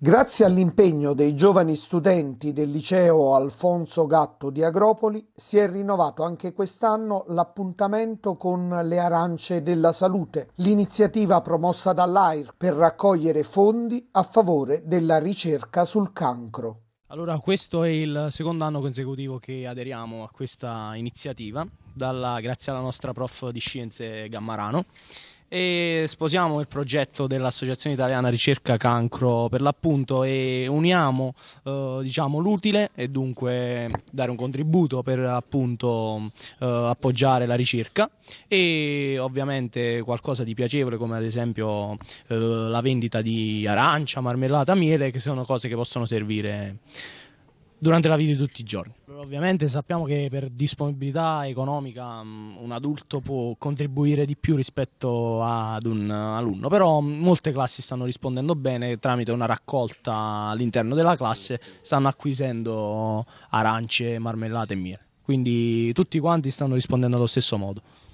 Grazie all'impegno dei giovani studenti del liceo Alfonso Gatto di Agropoli si è rinnovato anche quest'anno l'appuntamento con le Arance della Salute, l'iniziativa promossa dall'AIR per raccogliere fondi a favore della ricerca sul cancro. Allora, questo è il secondo anno consecutivo che aderiamo a questa iniziativa, dalla, grazie alla nostra prof di scienze Gammarano e sposiamo il progetto dell'Associazione Italiana Ricerca Cancro per l'appunto e uniamo eh, diciamo, l'utile e dunque dare un contributo per appunto eh, appoggiare la ricerca e ovviamente qualcosa di piacevole come ad esempio eh, la vendita di arancia, marmellata, miele che sono cose che possono servire durante la vita di tutti i giorni. Ovviamente sappiamo che per disponibilità economica un adulto può contribuire di più rispetto ad un alunno, però molte classi stanno rispondendo bene tramite una raccolta all'interno della classe, stanno acquisendo arance, marmellate e miele, quindi tutti quanti stanno rispondendo allo stesso modo.